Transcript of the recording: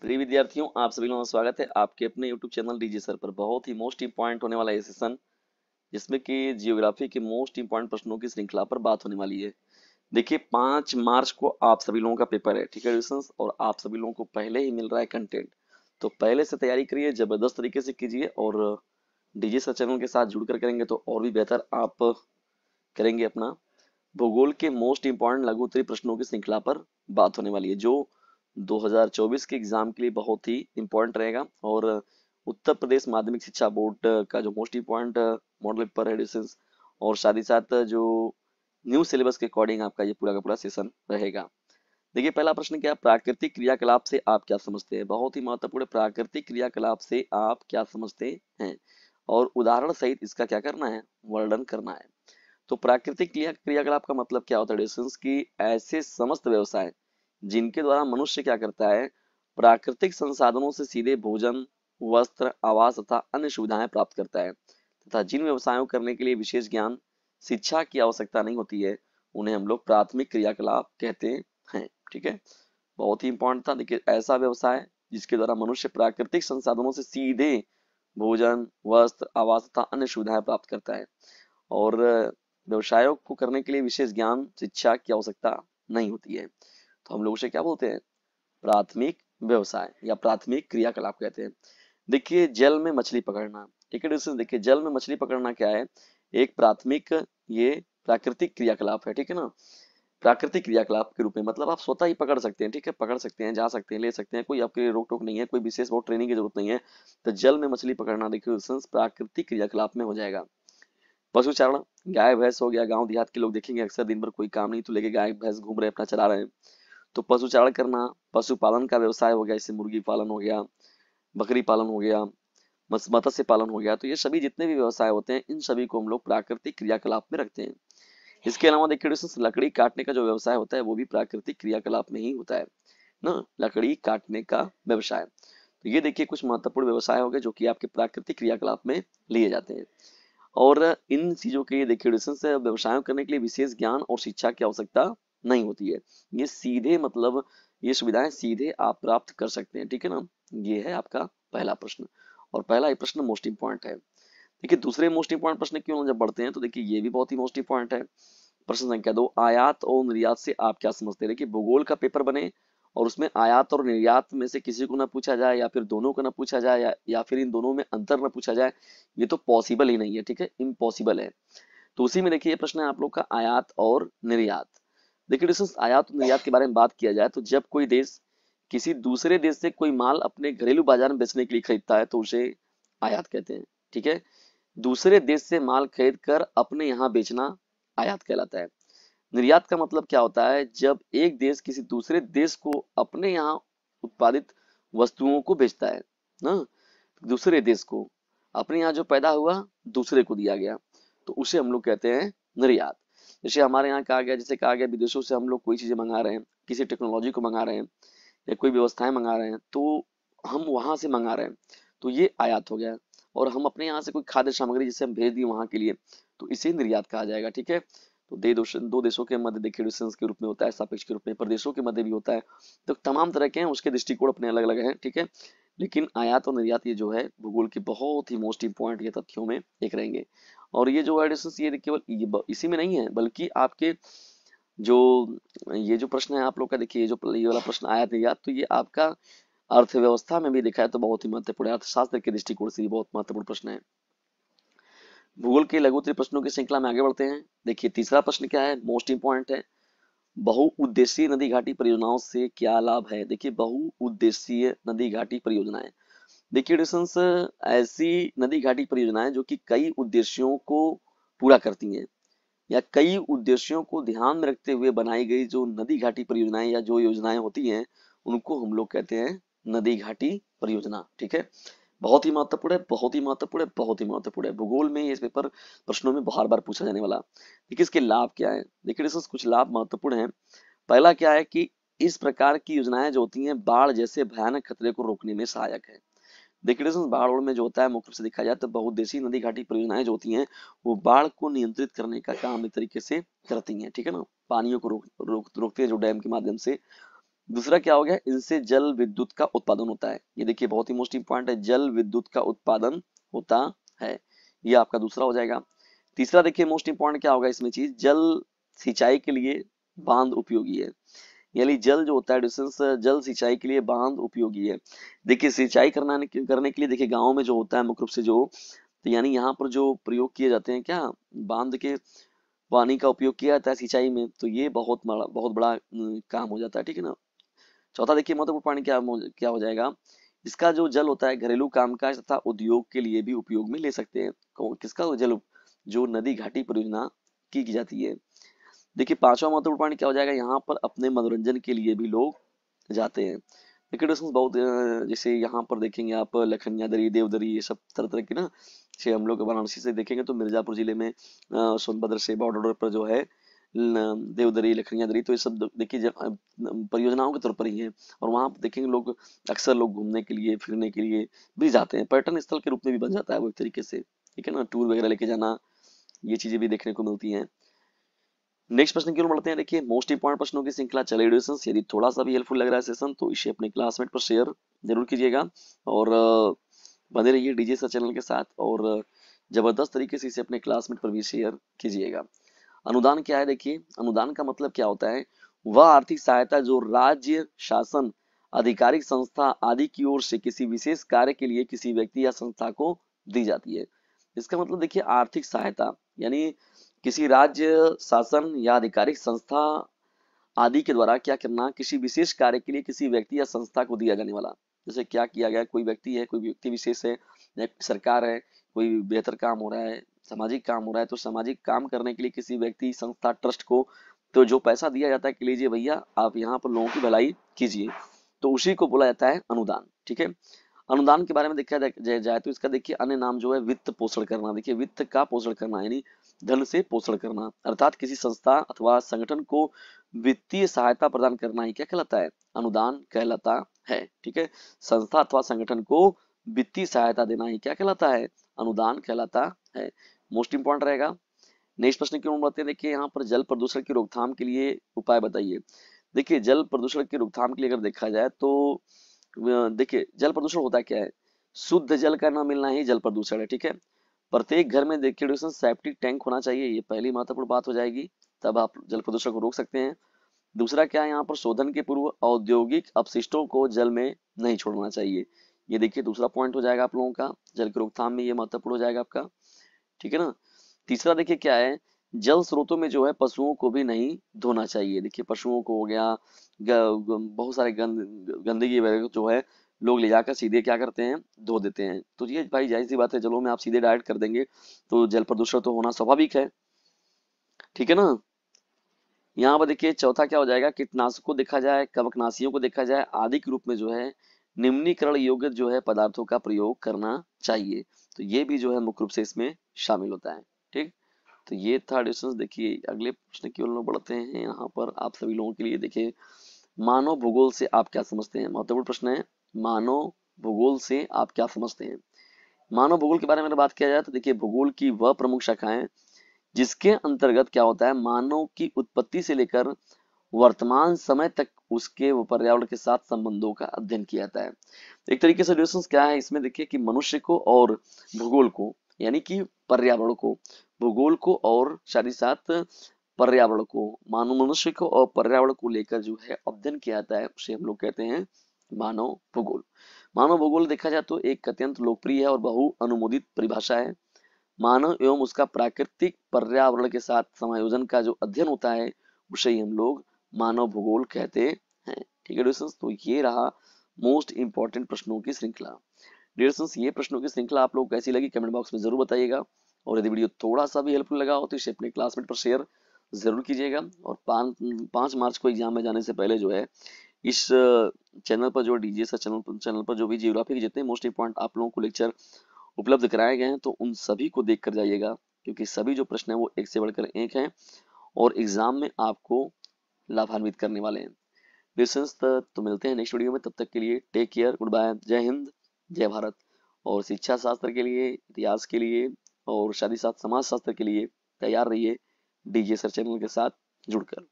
प्रिय विद्यार्थियों आप सभी लोगों का स्वागत है आपके अपने YouTube चैनल डीजी सर पर बहुत ही मोस्ट इम्पॉर्टेंट होने वाला ये सेशन जिसमें कि जियोग्राफी के मोस्ट इम्पॉर्टेंट प्रश्नों की श्रृंखला पर बात होने वाली है देखिए पांच मार्च को आप सभी लोगों का पेपर है ठीक है और आप सभी लोगों को पहले ही मिल रहा है कंटेंट तो पहले से तैयारी करिए जबरदस्त तरीके से कीजिए और डीजी सर चैनल के साथ जुड़कर करेंगे तो और भी बेहतर आप करेंगे अपना भूगोल के मोस्ट इम्पॉर्टेंट लघु उत्तरी प्रश्नों की श्रृंखला पर बात होने वाली है जो 2024 के एग्जाम के लिए बहुत ही इम्पोर्टेंट रहेगा और उत्तर प्रदेश माध्यमिक शिक्षा बोर्ड का जो मोस्ट इम्पोर्टेंट मॉडल पेपर है और साथ ही साथ जो न्यू सिलेबस के अकॉर्डिंग आपका ये पूरा का पूरा सेशन रहेगा देखिए पहला प्रश्न क्या प्राकृतिक क्रियाकलाप से आप क्या समझते हैं बहुत ही महत्वपूर्ण प्राकृतिक क्रियाकलाप से आप क्या समझते हैं और उदाहरण सहित इसका क्या करना है वर्णन करना है तो प्राकृतिक क्रियाकलाप का मतलब क्या होता है डिस्टेंस की ऐसे समस्त व्यवसाय जिनके द्वारा मनुष्य क्या करता है प्राकृतिक संसाधनों से सीधे भोजन वस्त्र आवास तथा अन्य सुविधाएं प्राप्त करता है तथा जिन व्यवसायों करने के लिए विशेष ज्ञान शिक्षा की आवश्यकता नहीं होती है उन्हें हम लोग प्राथमिक क्रियाकलाप कहते हैं ठीक है बहुत ही इंपॉर्टेंट था देखिए ऐसा व्यवसाय जिसके द्वारा मनुष्य प्राकृतिक संसाधनों से सीधे भोजन वस्त्र आवास तथा अन्य सुविधाएं प्राप्त करता है और व्यवसायों को करने के लिए विशेष ज्ञान शिक्षा की आवश्यकता नहीं होती है तो हम लोग उसे क्या बोलते हैं प्राथमिक व्यवसाय या प्राथमिक क्रियाकलाप कहते हैं देखिए जल में मछली पकड़ना ठीक है देखिए जल में मछली पकड़ना क्या है एक प्राथमिक ये प्राकृतिक क्रियाकलाप है ठीक है ना प्राकृतिक क्रियाकलाप के रूप में मतलब आप स्वतः ही पकड़ सकते हैं ठीक है पकड़ सकते हैं जा सकते हैं ले सकते हैं कोई आपके रोक टोक नहीं है कोई विशेष बहुत ट्रेनिंग की जरूरत नहीं है तो जल में मछली पकड़ना देखिए प्राकृतिक क्रियाकलाप में हो जाएगा पशु चारण गाय भैंस हो गया गाँव देहात के लोग देखेंगे अक्सर दिन भर कोई काम नहीं तो लेके गाय भैंस घूम रहे अपना चला रहे हैं तो पशु चारण करना पशुपालन का व्यवसाय हो गया जैसे मुर्गी पालन हो गया बकरी पालन हो गया मत्स्य पालन हो गया तो ये सभी जितने भी व्यवसाय होते हैं इन सभी को हम लोग प्राकृतिक क्रियाकलाप में रखते हैं इसके अलावा देखिए दोस्तों लकड़ी काटने का जो व्यवसाय होता है वो भी प्राकृतिक क्रियाकलाप में ही होता है ना लकड़ी काटने का व्यवसाय तो ये देखिए कुछ महत्वपूर्ण व्यवसाय हो गए जो कि आपके प्राकृतिक क्रियाकलाप में लिए जाते हैं और इन चीजों के लिए देखिए व्यवसायों करने के लिए विशेष ज्ञान और शिक्षा की आवश्यकता नहीं होती है ये सीधे मतलब ये सुविधाएं सीधे आप प्राप्त कर सकते हैं ठीक है ना ये है आपका पहला प्रश्न और पहला ये प्रश्न मोस्ट इंपॉर्टेंट है देखिए दूसरे मोस्ट इंपॉर्टेंट प्रश्न क्यों जब बढ़ते हैं तो देखिए ये भी बहुत ही मोस्ट इंपॉर्टेंट है प्रश्न संख्या दो आयात और निर्यात से आप क्या समझते हैं कि भूगोल का पेपर बने और उसमें आयात और निर्यात में से किसी को ना पूछा जाए या फिर दोनों को ना पूछा जाए या, या फिर इन दोनों में अंतर ना पूछा जाए ये तो पॉसिबल ही नहीं है ठीक है इम्पॉसिबल है तो उसी में देखिए प्रश्न है आप लोग का आयात और निर्यात देखिए इस आयात निर्यात के बारे में बात किया जाए तो जब कोई देश किसी दूसरे देश से कोई माल अपने घरेलू बाजार में बेचने के लिए खरीदता है तो उसे आयात कहते हैं ठीक है दूसरे देश से माल खरीद कर अपने यहाँ बेचना आयात कहलाता है निर्यात का मतलब क्या होता है जब एक देश किसी दूसरे देश को अपने यहाँ उत्पादित वस्तुओं को बेचता है ना दूसरे देश को अपने यहाँ जो पैदा हुआ दूसरे को दिया गया तो उसे हम लोग कहते हैं निर्यात जैसे हमारे यहाँ कहा गया जैसे कहा गया विदेशों से हम लोग कोई चीज़ें मंगा रहे हैं किसी टेक्नोलॉजी को मंगा रहे हैं या कोई व्यवस्थाएं मंगा रहे हैं तो हम वहाँ से मंगा रहे हैं तो ये आयात हो गया और हम अपने यहाँ से कोई खाद्य सामग्री जिसे हम भेज दिए वहाँ के लिए तो इसे निर्यात कहा जाएगा ठीक है तो दे दो, दो देशों के मध्य देखिए डिस्टेंस के रूप में होता है सापेक्ष के रूप में प्रदेशों के मध्य भी होता है तो तमाम तरह के हैं उसके दृष्टिकोण अपने अलग अलग हैं ठीक है लेकिन आयात और निर्यात ये जो है भूगोल के बहुत ही मोस्ट इंपॉर्टेंट ये तथ्यों में एक रहेंगे और ये जो एडिशन ये केवल इसी में नहीं है बल्कि आपके जो ये जो प्रश्न है आप लोग का देखिए ये जो ये वाला प्रश्न आयात निर्यात तो ये आपका अर्थव्यवस्था में भी देखा है तो बहुत ही महत्वपूर्ण अर्थशास्त्र के दृष्टिकोण से ये बहुत महत्वपूर्ण प्रश्न है भूगोल के लघुतरी प्रश्नों की श्रृंखला में आगे बढ़ते हैं देखिए तीसरा प्रश्न क्या है मोस्ट इंपॉर्टेंट है बहुउद्देशीय नदी घाटी परियोजनाओं से क्या लाभ है देखिए बहुउद्देशीय नदी घाटी परियोजनाएं देखिए डिस्टेंस ऐसी नदी घाटी परियोजनाएं जो कि कई उद्देश्यों को पूरा करती हैं या कई उद्देश्यों को ध्यान में रखते हुए बनाई गई जो नदी घाटी परियोजनाएं या जो योजनाएं होती हैं उनको हम लोग कहते हैं नदी घाटी परियोजना ठीक है बहुत ही महत्वपूर्ण है बहुत ही महत्वपूर्ण है बहुत ही महत्वपूर्ण है भूगोल में इस पेपर प्रश्नों में बार बार पूछा जाने वाला देखिए इसके लाभ क्या है देखिए कुछ लाभ महत्वपूर्ण है पहला क्या है कि इस प्रकार की योजनाएं जो होती हैं बाढ़ जैसे भयानक खतरे को रोकने में सहायक है देखिए बाढ़ में जो होता है मुख्य रूप से देखा जाए तो देशी नदी घाटी परियोजनाएं जो होती है वो बाढ़ को नियंत्रित करने का काम इस तरीके से करती है ठीक है ना पानियों को रोक रोक रोकते हैं जो डैम के माध्यम से दूसरा क्या हो गया इनसे जल विद्युत का उत्पादन होता है ये देखिए बहुत ही मोस्ट इंपॉर्टेंट है जल विद्युत का उत्पादन होता है ये आपका दूसरा हो जाएगा तीसरा देखिए मोस्ट इंपॉर्टेंट क्या होगा इसमें चीज जल सिंचाई के लिए बांध उपयोगी है यानी जल जो होता है डिस्टेंस जल सिंचाई के लिए बांध उपयोगी है देखिए सिंचाई करना करने के लिए देखिए गाँव में जो होता है मुख्य रूप से जो तो यानी यहाँ पर जो प्रयोग किए जाते हैं क्या बांध के पानी का उपयोग किया जाता है सिंचाई में तो ये बहुत बड़ा बहुत बड़ा काम हो जाता है ठीक है ना चौथा देखिए महत्वपूर्ण पॉइंट क्या क्या हो जाएगा इसका जो जल होता है घरेलू कामकाज तथा उद्योग के लिए भी उपयोग में ले सकते हैं किसका जल जो नदी घाटी परियोजना की, की जाती है देखिए पांचवा महत्वपूर्ण पॉइंट क्या हो जाएगा यहाँ पर अपने मनोरंजन के लिए भी लोग जाते हैं डेकोरेशन बहुत जैसे यहाँ पर देखेंगे आप लखनिया दरी देवदरी ये सब तरह तरह की ना से हम लोग वाराणसी से देखेंगे तो मिर्जापुर जिले में सोनभद्र से बॉर्डर पर जो है देवदरी लखनियादरी तो ये सब देखिए परियोजनाओं के तौर पर ही है और वहाँ देखेंगे लोग अक्सर लोग घूमने के लिए फिरने के लिए भी जाते हैं पर्यटन स्थल के रूप में भी बन जाता है वो एक तरीके से ठीक है ना टूर वगैरह लेके जाना ये चीजें भी देखने को मिलती है नेक्स्ट प्रश्न की ओर बढ़ते हैं देखिए मोस्ट इंपॉर्टेंट प्रश्नों की श्रृंखला चले यदि थोड़ा सा भी हेल्पफुल लग रहा है सेशन तो इसे अपने क्लासमेट पर शेयर जरूर कीजिएगा और बने रहिए डीजे सर चैनल के साथ और जबरदस्त तरीके से इसे अपने क्लासमेट पर भी शेयर कीजिएगा अनुदान क्या है देखिए अनुदान का मतलब क्या होता है वह आर्थिक सहायता जो राज्य शासन आधिकारिक संस्था आदि की ओर से किसी विशेष कार्य के लिए किसी व्यक्ति या संस्था को दी जाती है इसका मतलब देखिए आर्थिक सहायता यानी किसी राज्य शासन या आधिकारिक संस्था आदि के द्वारा क्या करना किसी विशेष कार्य के लिए किसी व्यक्ति या संस्था को दिया जाने वाला जैसे क्या किया गया कोई व्यक्ति है कोई व्यक्ति विशेष है सरकार है कोई बेहतर काम हो रहा है सामाजिक काम हो रहा है तो सामाजिक काम करने के लिए किसी व्यक्ति संस्था ट्रस्ट को तो जो पैसा दिया जाता है कि लीजिए भैया आप यहाँ पर लोगों की भलाई कीजिए तो उसी को बोला जाता है अनुदान ठीक है अनुदान के बारे में देखा जाए जाए तो इसका देखिए अन्य नाम जो है वित्त पोषण करना देखिए वित्त का पोषण करना यानी धन से पोषण करना अर्थात किसी संस्था अथवा संगठन को वित्तीय सहायता प्रदान करना ही क्या कहलाता है अनुदान कहलाता है ठीक है संस्था अथवा संगठन को वित्तीय सहायता देना ही क्या कहलाता है अनुदान कहलाता है मोस्ट इंपॉर्टेंट रहेगा नेक्स्ट प्रश्न क्यों बताते हैं देखिए यहाँ पर जल प्रदूषण की रोकथाम के लिए उपाय बताइए देखिए जल प्रदूषण की रोकथाम के लिए अगर देखा जाए तो देखिए जल प्रदूषण होता क्या है शुद्ध जल का ना मिलना ही जल प्रदूषण है ठीक है प्रत्येक घर में देखिए सेप्टिक टैंक होना चाहिए ये पहली महत्वपूर्ण बात हो जाएगी तब आप जल प्रदूषण को रोक सकते हैं दूसरा क्या है यहाँ पर शोधन के पूर्व औद्योगिक अपशिष्टों को जल में नहीं छोड़ना चाहिए ये देखिए दूसरा पॉइंट हो जाएगा आप लोगों का जल की रोकथाम में ये महत्वपूर्ण हो जाएगा आपका ठीक है ना तीसरा देखिए क्या है जल स्रोतों में जो है पशुओं को भी नहीं धोना चाहिए देखिए पशुओं को हो गया बहुत सारे गंद गंदगी वगैरह जो है लोग ले जाकर सीधे क्या करते हैं धो देते हैं तो ये भाई जाहिर सी बात है जलों में आप सीधे डायरेक्ट कर देंगे तो जल प्रदूषण तो होना स्वाभाविक है ठीक है ना यहाँ पर देखिए चौथा क्या हो जाएगा कीटनाशक को देखा जाए कवकनाशियों को देखा जाए आदि के रूप में जो है निम्नीकरण योग्य जो है पदार्थों का प्रयोग करना चाहिए तो ये भी जो है मुख्य रूप से इसमें शामिल होता है ठीक तो ये था एडिशंस देखिए अगले प्रश्न की ओर बढ़ते हैं यहाँ पर आप सभी लोगों के लिए देखिए मानव भूगोल से आप क्या समझते हैं महत्वपूर्ण प्रश्न है मानव भूगोल से आप क्या समझते हैं मानव भूगोल के बारे में बात किया जाए तो देखिए भूगोल की वह प्रमुख शाखाएं जिसके अंतर्गत क्या होता है मानव की उत्पत्ति से लेकर वर्तमान समय तक उसके वो पर्यावरण के साथ संबंधों का अध्ययन किया जाता है एक तरीके से रिलेशन क्या है इसमें देखिए कि मनुष्य को और भूगोल को यानी कि पर्यावरण को भूगोल को और साथ ही साथ पर्यावरण को मानव मनुष्य को और पर्यावरण को लेकर जो है अध्ययन किया जाता है उसे हम लोग कहते हैं मानव भूगोल मानव भूगोल देखा जाए तो एक अत्यंत लोकप्रिय है और बहु अनुमोदित परिभाषा है मानव एवं उसका प्राकृतिक पर्यावरण के साथ समायोजन का जो अध्ययन होता है उसे ही हम लोग मानव भूगोल कहते हैं ठीक है डिस्टेंस तो ये रहा मोस्ट इंपॉर्टेंट प्रश्नों की श्रृंखला डिस्टेंस ये प्रश्नों की श्रृंखला आप लोग कैसी लगी कमेंट बॉक्स में जरूर बताइएगा और यदि वीडियो थोड़ा सा भी हेल्पफुल लगा हो तो इसे अपने क्लासमेट पर शेयर जरूर कीजिएगा और पांच मार्च को एग्जाम में जाने से पहले जो है इस चैनल पर जो डीजे सर चैनल चैनल पर जो भी जियोग्राफी के जितने मोस्ट इंपॉर्टेंट आप लोगों को लेक्चर उपलब्ध कराए गए हैं तो उन सभी को देखकर जाइएगा क्योंकि सभी जो प्रश्न है वो एक से बढ़कर एक हैं और एग्जाम में आपको लाभान्वित करने वाले हैं डिस्टेंस तो मिलते हैं नेक्स्ट वीडियो में तब तक के लिए टेक केयर गुड बाय जय हिंद जय भारत और शिक्षा शास्त्र के लिए इतिहास के लिए और शादी साथ समाज शास्त्र के लिए तैयार रहिए डीजे सर चैनल के साथ जुड़कर